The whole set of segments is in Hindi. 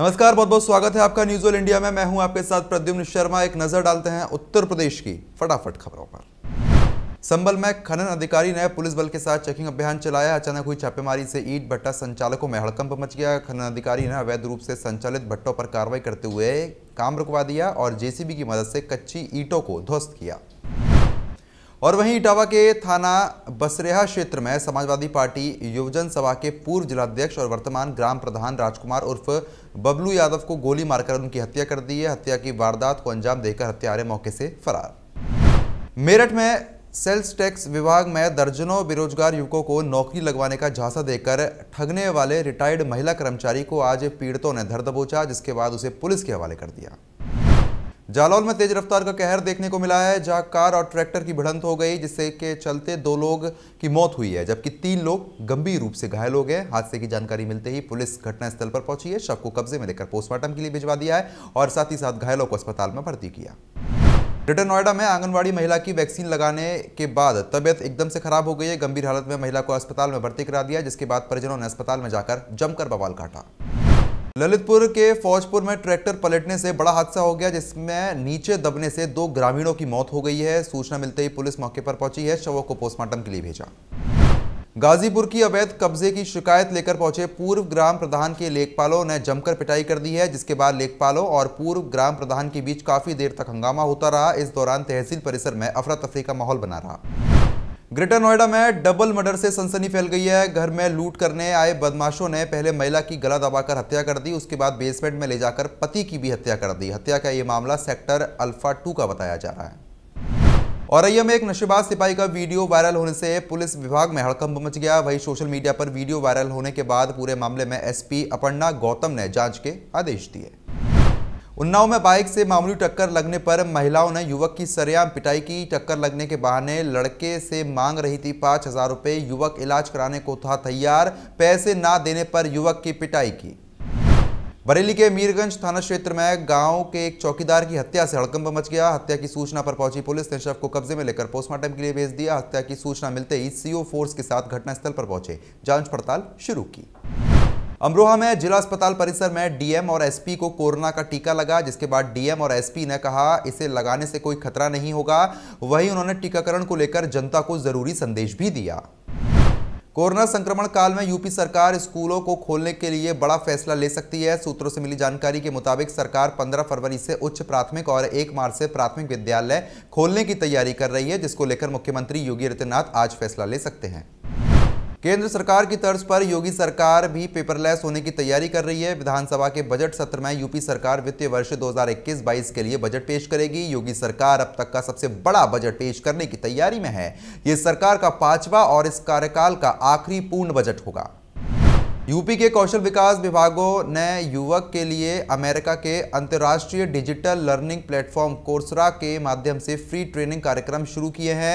नमस्कार बहुत बहुत स्वागत है आपका न्यूज ऑल इंडिया में मैं हूं आपके साथ प्रद्युम्न शर्मा एक नजर डालते हैं उत्तर प्रदेश की फटाफट खबरों पर संबल में खनन अधिकारी ने पुलिस बल के साथ चेकिंग अभियान चलाया अचानक हुई छापेमारी से ईट भट्टा संचालकों में हड़कंप मच गया खनन अधिकारी ने अवैध रूप से संचालित भट्टों पर कार्रवाई करते हुए काम रुकवा दिया और जेसीबी की मदद से कच्ची ईटों को ध्वस्त किया और वहीं इटावा के थाना बसरेहा क्षेत्र में समाजवादी पार्टी युवजन सभा के पूर्व जिलाध्यक्ष और वर्तमान ग्राम प्रधान राजकुमार उर्फ बबलू यादव को गोली मारकर उनकी हत्या कर दी है हत्या की वारदात को अंजाम देकर हत्यारे मौके से फरार मेरठ में सेल्स टैक्स विभाग में दर्जनों बेरोजगार युवकों को नौकरी लगवाने का झांसा देकर ठगने वाले रिटायर्ड महिला कर्मचारी को आज पीड़ितों ने धर दबोचा जिसके बाद उसे पुलिस के हवाले कर दिया जालौल में तेज रफ्तार का कहर देखने को मिला है जहां कार और ट्रैक्टर की भिड़ंत हो गई जिससे के चलते दो लोग की मौत हुई है जबकि तीन लोग गंभीर रूप से घायल हो गए हादसे की जानकारी मिलते ही पुलिस घटनास्थल पर पहुंची है शव को कब्जे में लेकर पोस्टमार्टम के लिए भिजवा दिया है और साथ ही साथ घायलों को अस्पताल में भर्ती किया ग्रेटर नोएडा में आंगनवाड़ी महिला की वैक्सीन लगाने के बाद तबियत एकदम से खराब हो गई है गंभीर हालत में महिला को अस्पताल में भर्ती करा दिया जिसके बाद परिजनों ने अस्पताल में जाकर जमकर बवाल काटा ललितपुर के फौजपुर में ट्रैक्टर पलटने से बड़ा हादसा हो गया जिसमें नीचे दबने से दो ग्रामीणों की मौत हो गई है सूचना मिलते ही पुलिस मौके पर पहुंची है शवों को पोस्टमार्टम के लिए भेजा गाजीपुर की अवैध कब्जे की शिकायत लेकर पहुंचे पूर्व ग्राम प्रधान के लेखपालों ने जमकर पिटाई कर दी है जिसके बाद लेखपालों और पूर्व ग्राम प्रधान के बीच काफी देर तक हंगामा होता रहा इस दौरान तहसील परिसर में अफरा तफरी का माहौल बना रहा ग्रेटर नोएडा में डबल मर्डर से सनसनी फैल गई है घर में लूट करने आए बदमाशों ने पहले महिला की गला दबाकर हत्या कर दी उसके बाद बेसमेंट में ले जाकर पति की भी हत्या कर दी हत्या का ये मामला सेक्टर अल्फा टू का बताया जा रहा है औरैया में एक नशेबाज सिपाही का वीडियो वायरल होने से पुलिस विभाग में हड़कंप मच गया वहीं सोशल मीडिया पर वीडियो वायरल होने के बाद पूरे मामले में एसपी अपर्णा गौतम ने जांच के आदेश दिए उन्नाव में बाइक से मामूली टक्कर लगने पर महिलाओं ने युवक की सरेआम पिटाई की टक्कर लगने के बहाने लड़के से मांग रही थी पाँच हज़ार रुपये युवक इलाज कराने को था तैयार पैसे ना देने पर युवक की पिटाई की बरेली के मीरगंज थाना क्षेत्र में गांव के एक चौकीदार की हत्या से हड़कंप मच गया हत्या की सूचना पर पहुंची पुलिस ने शव को कब्जे में लेकर पोस्टमार्टम के लिए भेज दिया हत्या की सूचना मिलते ही सीओ फोर्स के साथ घटनास्थल पर पहुंचे जांच पड़ताल शुरू की अमरोहा में जिला अस्पताल परिसर में डीएम और एसपी को कोरोना का टीका लगा जिसके बाद डीएम और एसपी ने कहा इसे लगाने से कोई खतरा नहीं होगा वहीं उन्होंने टीकाकरण को लेकर जनता को जरूरी संदेश भी दिया कोरोना संक्रमण काल में यूपी सरकार स्कूलों को खोलने के लिए बड़ा फैसला ले सकती है सूत्रों से मिली जानकारी के मुताबिक सरकार 15 फरवरी से उच्च प्राथमिक और 1 मार्च से प्राथमिक विद्यालय खोलने की तैयारी कर रही है जिसको लेकर मुख्यमंत्री योगी आदित्यनाथ आज फैसला ले सकते हैं केंद्र सरकार की तर्ज पर योगी सरकार भी पेपरलेस होने की तैयारी कर रही है विधानसभा के बजट सत्र में यूपी सरकार वित्तीय वर्ष 2021-22 के लिए बजट पेश करेगी योगी सरकार अब तक का सबसे बड़ा बजट पेश करने की तैयारी में है ये सरकार का पांचवा और इस कार्यकाल का आखिरी पूर्ण बजट होगा यूपी के कौशल विकास विभागों ने युवक के लिए अमेरिका के अंतर्राष्ट्रीय डिजिटल लर्निंग प्लेटफॉर्म कोर्सरा के माध्यम से फ्री ट्रेनिंग कार्यक्रम शुरू किए हैं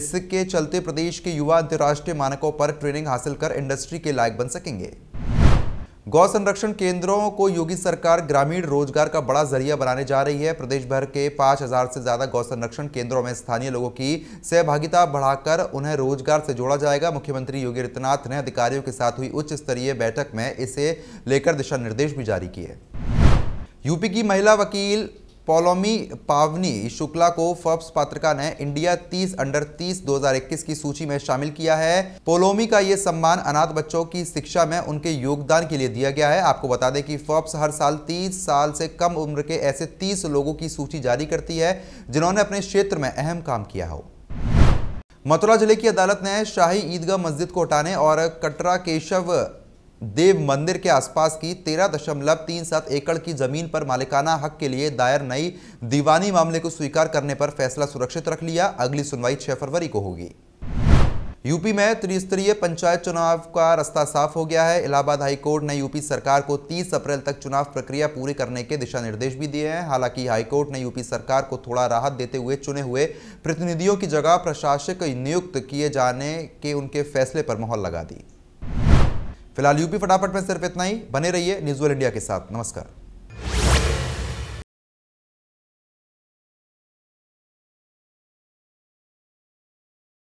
इसके चलते प्रदेश के युवा अंतर्राष्ट्रीय मानकों पर ट्रेनिंग हासिल कर इंडस्ट्री के लायक बन सकेंगे गौ संरक्षण केंद्रों को योगी सरकार ग्रामीण रोजगार का बड़ा जरिया बनाने जा रही है प्रदेश भर के 5000 से ज़्यादा गौ संरक्षण केंद्रों में स्थानीय लोगों की सहभागिता बढ़ाकर उन्हें रोजगार से जोड़ा जाएगा मुख्यमंत्री योगी आदित्यनाथ ने अधिकारियों के साथ हुई उच्च स्तरीय बैठक में इसे लेकर दिशा निर्देश भी जारी किए यूपी की महिला वकील पोलोमी पावनी शुक्ला को फर्ब्स पात्रका ने इंडिया 30 अंडर 30 2021 की सूची में शामिल किया है पोलोमी का यह सम्मान अनाथ बच्चों की शिक्षा में उनके योगदान के लिए दिया गया है आपको बता दें कि फर्ब्स हर साल 30 साल से कम उम्र के ऐसे 30 लोगों की सूची जारी करती है जिन्होंने अपने क्षेत्र में अहम काम किया हो मथुरा जिले की अदालत ने शाही ईदगाह मस्जिद को हटाने और कटरा केशव देव मंदिर के आसपास की तेरह दशमलव तीन सात एकड़ की जमीन पर मालिकाना हक के लिए दायर नई दीवानी मामले को स्वीकार करने पर फैसला सुरक्षित रख लिया अगली सुनवाई 6 फरवरी को होगी यूपी में त्रिस्तरीय पंचायत चुनाव का रास्ता साफ हो गया है इलाहाबाद हाईकोर्ट ने यूपी सरकार को 30 अप्रैल तक चुनाव प्रक्रिया पूरी करने के दिशा निर्देश भी दिए हैं हालांकि हाईकोर्ट ने यूपी सरकार को थोड़ा राहत देते हुए चुने हुए प्रतिनिधियों की जगह प्रशासक नियुक्त किए जाने के उनके फैसले पर मोहर लगा दी फिलहाल यूपी फटाफट में सिर्फ इतना ही बने रहिए न्यूज़ इंडिया के साथ नमस्कार